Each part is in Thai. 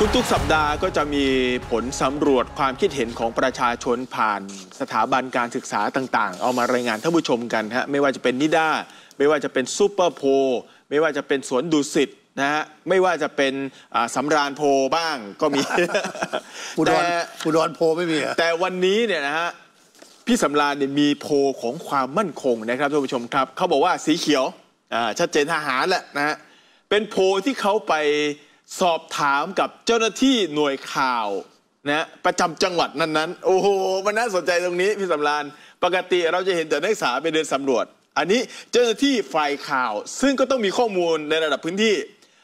ทุกๆ สัปดาห์ก็จะมีผลสำรวจความคิดเห็นของประชาชนผ่านสถาบันการศึกษาต่างๆ เอามารายงานท่านผู้ชมกันฮะไม่ว่าจะเป็นนิด้า ไม่ว่าจะเป็นซูเปอร์โพ ไม่ว่าจะเป็นสวนดุสิตนะฮะไม่ว่าจะเป็นสำราญโพบ้างก็มีอุดรอุดรโพไม่มีแต่วันนี้เนี่ยนะฮะพี่สำราญเนี่ยมีโพของความมั่นคงนะครับท่านผู้ชมครับเขาบอกว่าสีเขียวชัดเจนทหารแหละนะฮะเป็นโพที่เขาไปสอบถามกับเจ้าหน้าที่หน่วยข่าวนะประจำจังหวัดนั้นๆโอ้โหมันน่าสนใจตรงนี้พี่สำรานปกติเราจะเห็นแต่นักศึกษาไปเดินสำรวจ อันนี้เจ้าหน้าที่ฝ่ายข่าว ซึ่งก็ต้องมีข้อมูลในระดับพื้นที่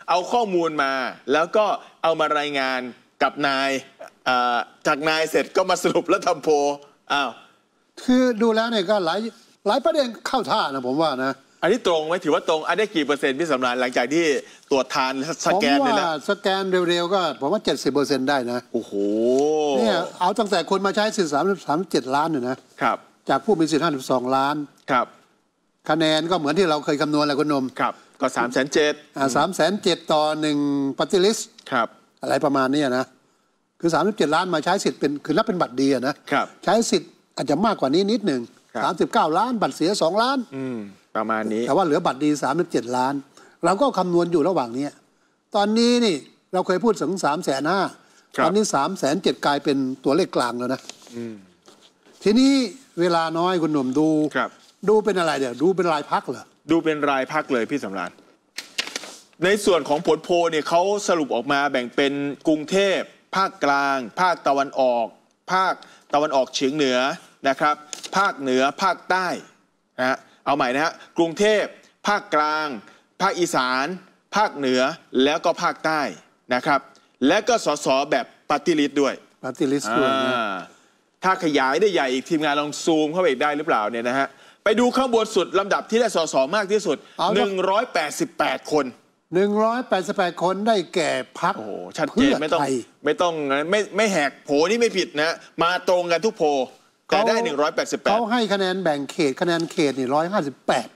เอาข้อมูลมา แล้วก็เอามารายงานกับนายจากนายเสร็จก็มาสรุปแล้วทำโพอ้าวคือดูแล้วเนี่ยก็หลายหลายประเด็นเข้าท่านะผมว่านะอันนี้ตรงไหมถือว่าตรงอันได้กี่เปอร์เซ็นต์พี่สำรานหลังจากที่ตรวจทานสแกนเลยผมนะว่า สแกนเร็วๆ ก็ผมว่า 70%ได้นะ โอ้โหเนี่ยเอาตั้งแต่คนมาใช้สิทธิ์3 37ล้านเนี่ยนะ ครับ จากผู้มีสิทธิ์ 52 ล้าน ครับคะแนนก็เหมือนที่เราเคยคำนวณแหละคุณนมครับก็สามแสนเจ็ดอ่าสามแสนเจ็ดต่อหนึ่งปฏิลิสครับอะไรประมาณนี้นะคือ37 ล้านมาใช้สิทธิ์เป็นคือรับเป็นบัตรดีนะครับใช้สิทธิ์อาจจะมากกว่านี้นิดหนึ่งมสิบ39ล้านบัตรเสีย 2 ล้านอืมประมาณนี้ แต่ว่าเหลือบัตรดีสามเจ็ดล้าน เราก็คำนวณอยู่ระหว่างนี้ตอนนี้นี่เราเคยพูดถึงสามแสนห้าตอนนี้สามแสนเจ็ดกลายเป็นตัวเลขกลางแล้วนะทีนี้เวลาน้อย คุณหนุ่มดู ดูเป็นอะไรเดี๋ยวดูเป็นรายพักเหรอ ดูเป็นรายพักเลยพี่สำรานในส่วนของผลโพเนี่ยเขาสรุปออกมาแบ่งเป็นกรุงเทพ ภาคกลาง ภาคตะวันออก ภาคตะวันออกเฉียงเหนือนะครับ ภาคเหนือภาคใต้นะฮะเอาใหม่นะฮะกรุงเทพภาคกลาง ภาคอีสาน ภาคเหนือแล้วก็ภาคใต้นะครับ และก็สสแบบปฏิริษด้วยปฏิริษด้วยถ้าขยายได้ใหญ่ อีกทีมงานลองซูมเข้าไปอีกได้หรือเปล่าเนี่ยนะฮะไปดูข้างบนสุด ลำดับที่ได้สสมากที่สุด 188 คน 188 คนได้แก่พักโอ้ชัดเจนไม่ต้อง ไม่ต้องไม่ไม่แหกโผนี่ไม่ผิดนะมาตรงกันทุกโผแต่ได้ 188เขาให้คะแนนแบ่งเขตคะแนนเขตนี่ร้อยห้าสิบแปด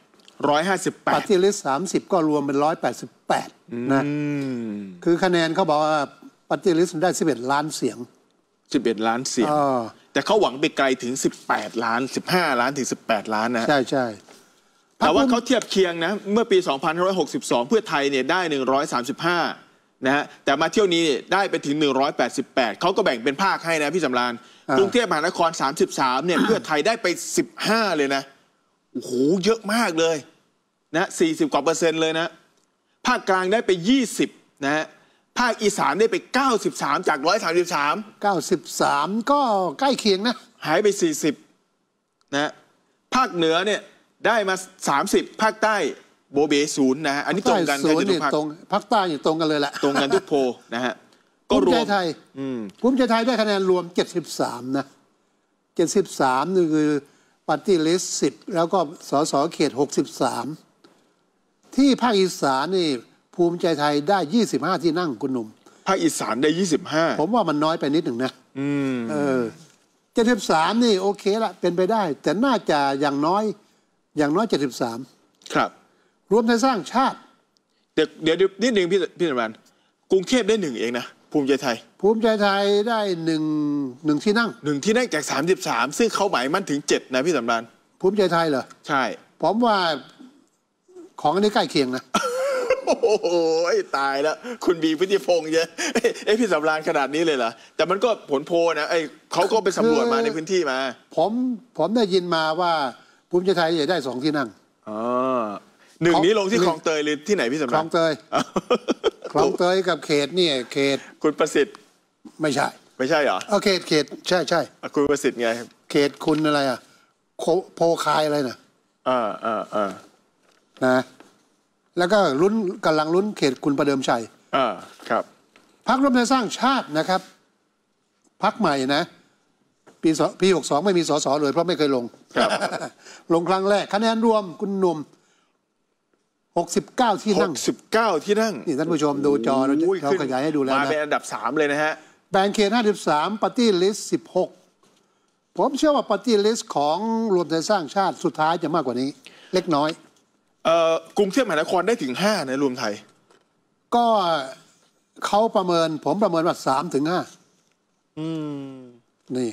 ร้อยห้าสิบแปดปฏิริษสามสิบก็รวมเป็นร้อยแปดสิบแปดนะคือคะแนนเขาบอกว่าปฏิริษได้สิบเอ็ดล้านเสียงสิบเอ็ดล้านเสียงแต่เขาหวังไปไกลถึงสิบแปดล้านสิบห้าล้านถึงสิบแปดล้านนะ ใช่ใช่แต่ว่าเขาเทียบเคียงนะ เมื่อปีสสอองพันหห้้ารยกิบสองเพื่อไทยเนี่ยได้หนึ่งร้อยสสามิบห้านะฮะแต่มาเที่ยวนี้ได้ไปถึง 188เขาก็แบ่งเป็นภาคให้นะ พี่สำรานกรุงเทพมหานคร 33เนี่ย เพื่อไทยได้ไป 15 เลยนะโอ้โหเยอะมากเลยนะ40 กว่าเปอร์เซ็นต์เลยนะ ภาคกลางได้ไป 20 นะฮะภาคอีสานได้ไป 93 จาก 133 93 ก็ใกล้เคียงนะ หายไป 40 นะ ภาคเหนือเนี่ยได้มา 30 ภาคใต้โบเบศูนย์นะฮะอันนี้ตรงกันกันทุกพักพักใต้อยู่ตรงกันเลยแหละตรงกันทุกโพนะฮะก็รวมภูมิใจไทยภูมิใจไทยได้คะแนนรวมเจ็ดสสิบามนะเจ็ดสสิบามนี่คือปฏิริสิบแล้วก็สสเขตหกสสิบามที่ภาคอีสานนี่ ภูมิใจไทยได้ยี่สิบห้าที่นั่ง คุณหนุ่มภาคอีสานได้ยี่สิบห้าผมว่ามันน้อยไปนิดหนึ่งนะ อืมเออเจ็ดสิบสามนี่ โอเคละเป็นไปได้ แต่น่าจะอย่างน้อย อย่างน้อยเจ็ดสิบสามครับรวมไทยสร้างชาติ เดี๋ยวเดี๋ยวนิดหนึ่งพี่พี่สันกรุงเทพได้หนึ่งเองนะภูมิใจไทยภูมิใจไทยได้หนึ่งหนึ่งที่นั่งหนึ่งที่นั่งจากสสสามิบามซึ่งเขาหมายมั่นถึงเจ็ดนะพี่สันภูมิใจไทยเหรอใช่ผมว่าของอันนี้ใกล้เคียงนะโอ้โหตายแล้วคุณบีพิธิพงษ์เยอะเอ้พี่สำราญขนาดนี้เลยเหรอแต่มันก็ผลโพนะไอ้เขาก็ไปสำรวจมาในพื้นที่มาผมผมได้ยินมาว่าภูมิใจไทยจะได้สองที่นั่งอ๋อหนึ่งนี้ลงที่คลองเตย หรือที่ไหนพี่สมนักคลองเตยคลองเตยกับเขตเนี่ยเขตคุณประสิทธิ์ ไม่ใช่ ไม่ใช่เหรอโอเขตเขต ใช่ใช่คุณประสิทธิ์ไงเขตคุณอะไรอ่ะโพคายอะไรน่ะอ่าอ่าอ่านะ แล้วก็ลุ้นกำลังลุ้นเขตคุณประเดิมชัยอ่าครับ พักรวมไทยสร้างชาตินะครับพักใหม่นะปีปีหกสอง ไม่มีสสเลยเพราะไม่เคยลงลงครั้งแรก คะแนนรวมคุณหนุ่ม69ที่นั่ง69 ที่นั่งนี่ท่านผู้ชมดูจอเราเขาขยายให้ดูแล้วนะ มาเป็นอันดับ 3 เลยนะฮะ แบนเคห้าสามปาร์ตี้ลิสต์ 16 ผมเชื่อว่าปาร์ตี้ลิสต์ของรวมไทยสร้างชาติสุดท้ายจะมากกว่านี้ เล็กน้อย เอ่อกรุงเทพมหานครได้ถึง5นรวมไทย ก็เขาประเมิน ผมประเมินว่า3ถึง 5 อืม นี่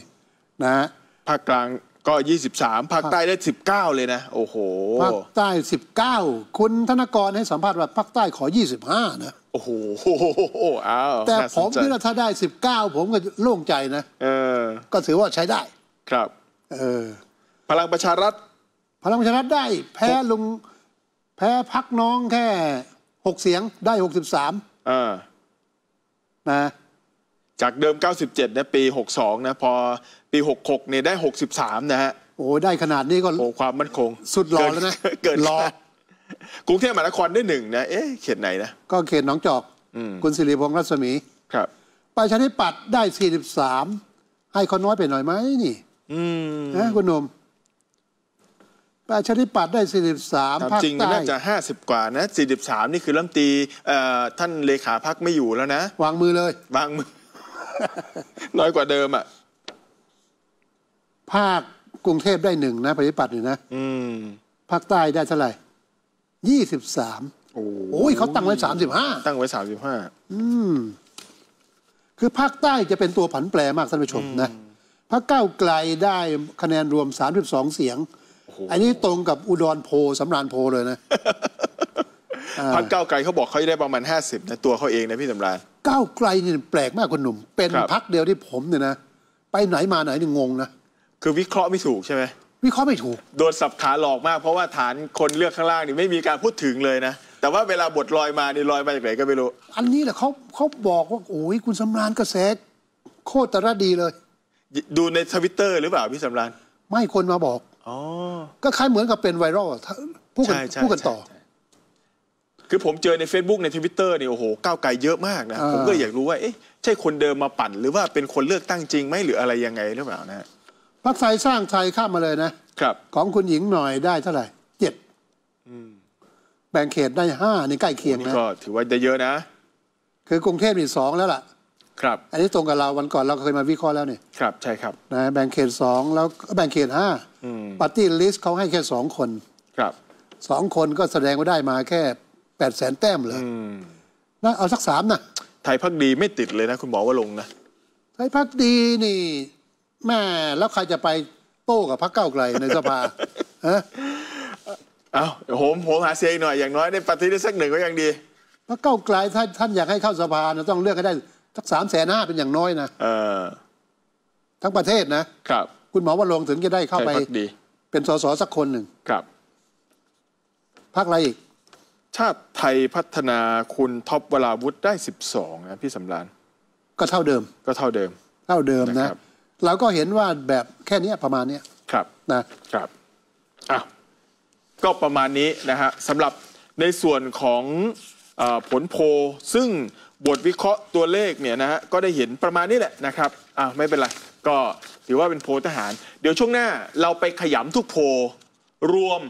นะฮะภาคกลางก็ 23ภาคใต้ได้ 19 เลยนะ โอ้โหภาคใต้ 19 คุณธนกรให้สัมภาษณ์ว่าภาคใต้ขอ 25 นะ โอ้โหอ้าวแต่ผมคิดว่าถ้าได้ 19 ผมก็โล่งใจนะ เออ ก็ถือว่าใช้ได้ ครับ เออ พลังประชารัฐ พลังประชารัฐได้ แพ้ลุง แพ้พักน้องแค่ 6 เสียงได้ 63อ่านะจากเดิม 97นะปี 62 นะ พอปี 66เนี่ยได้ 63 นะฮะ โอ้ได้ขนาดนี้ก็ โอ้ ความมั่นคง สุดรอแล้วนะ เกิดรอกรุงเทพมหานครได้หนึ่งนะ เอ๊ะ เขตไหนนะ ก็เขตหนองจอกคุณสิริพงษ์รัศมี ครับประชาธิปัตย์ได้ 43 ให้เขาน้อยไปหน่อยไหมนี่นะคุณนมประชาธิปัตย์ได้ 43ภาคใต้จริงน่าจะ50กว่านะ43นี่คือลํมตีท่านเลขาพักไม่อยู่แล้วนะวางมือเลย วางมือน้อยกว่าเดิมอ่ะภาคกรุงเทพได้หนึ่งนะ ปฏิปัติเนี่ยนะภาคใต้ได้เท่าไหร่ยี่สิบสามโอ้ยเขาตั้งไว้สามสิบห้า ตั้งไว้สามสิบห้าคือภาคใต้จะเป็นตัวผันแปรมากท่านผู้ชมนะพรรคก้าวไกลได้คะแนนรวมสสสามิบองเสียง อันนี้ตรงกับอุดรโพสำรานโพเลยนะพักเก้าไกลเขาบอกเขาได้ประมาณ 50นะตัวเขาเองนะพี่สำราญก้าไกลนี่แปลกมากคนหนุ่ม เป็นพักเดียวที่ผมเนี่ยนะ ไปไหนมาไหนนี่งงนะ คือวิเคราะห์ไม่ถูกใช่ไหมวิเคราะห์ไม่ถูก โดนสับขาหลอกมาก เพราะว่าฐานคนเลือกข้างล่างนี่ไม่มีการพูดถึงเลยนะ แต่ว่าเวลาบทลอยมานี่ลอยมาจากไหนก็ไม่รู้ อันนี้แหละเขาเขาบอกว่าโอ้ยคุณสำราญกระแสโคตรดีเลย ดูในทวิตเตอร์หรือเปล่าพี่สำราญไม่คนมาบอกอ๋อก็คล้ายเหมือนกับเป็นไวรัลพูดกันพูดกันต่อคือผมเจอใน Facebook ในทวิตเตอร์เนี่ยโอ้โหก้าวไกลเยอะมากนะ ผมก็อยากรู้ว่าเอ๊ะใช่คนเดิมมาปั่นหรือว่าเป็นคนเลือกตั้งจริงไหมหรืออะไรยังไงหรือเปล่านะพักไทยสร้างไทยข้ามมาเลยนะ ครับ ของคุณหญิงหน่อยได้เท่าไหร่เจ็ดแบ่งเขตได้ห้าในใกล้เคียงนะก็ถือว่าได้เยอะนะ คือกรุงเทพมีสองแล้วล่ะ ครับ อันนี้ตรงกับเราวันก่อนเราเคยมาวิเคราะห์แล้วนี่ครับใช่ครับ นะแบ่งเขตสองแล้วแบ่งเขตห้าปาร์ตี้ลิสต์เขาให้แค่สองคน ครับสองคนก็แสดงว่าได้มาแค่แปดแสนแต้มเลยนะเอาสักสามนะไทยพักดีไม่ติดเลยนะคุณหมอว่าลงนะ ไทยพักดีนี่แม่แล้วใครจะไปโต้กับพักเก้าไกลในสภาฮะเอาโหมโหมหาเสียงหน่อยอย่างน้อยได้ปฏิได้สักหนึ่งก็ยังดีพักเก้าไกลถ้าท่านอยากให้เข้าสภานะต้องเลือกให้ได้สักสามแสนห้าเป็นอย่างน้อยนะทั้งประเทศนะครับ คุณหมอว่าลงถึงจะได้เข้าไปเป็นสสสักคนหนึ่งครับพักอะไรอีกชาติไทยพัฒนาคุณท็อปวลาวุฒิได้ 12 นะ พี่สำรานก็เท่าเดิม ก็เท่าเดิม เท่าเดิมนะเราก็เห็นว่าแบบแค่นี้ประมาณเนี้ยครับนะครับ อ่ะ ก็ประมาณนี้นะฮะสำหรับในส่วนของอผลโพลซึ่งบทวิเคราะห์ตัวเลขเนี่ยนะฮะก็ได้เห็นประมาณนี้แหละนะครับอ่ะไม่เป็นไร ก็ถือว่าเป็นโพลทหาร เดี๋ยวช่วงหน้า เราไปขยำทุกโพลรวม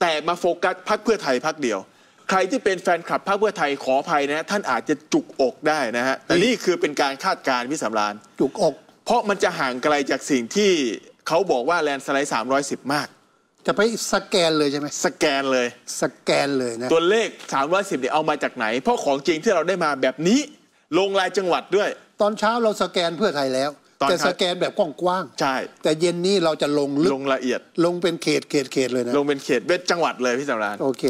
แต่มาโฟกัสพักเพื่อไทยพักเดียวใครที่เป็นแฟนคลับพรรคเพื่อไทยขออภัยนะ ท่านอาจจะจุกอกได้นะฮะ แต่นี่คือเป็นการคาดการณ์พี่สำรานจุกอก เพราะมันจะห่างไกลจากสิ่งที่เขาบอกว่าแลนสไลด์310 มาก จะไปสแกนเลยใช่ไหมสแกนเลยสแกนเลยนะ ตัวเลข310เนี่ยเอามาจากไหน เพราะของจริงที่เราได้มาแบบนี้ลงรายจังหวัดด้วย ตอนเช้าเราสแกนเพื่อไทยแล้วแต่สแกนแบบกว้างๆใช่แต่เย็นนี้เราจะลงลึกลงละเอียด ลงเป็นเขตเขตเขตเลยนะลงเป็นเขตเป็นจังหวัดเลยพี่สำรานโอเค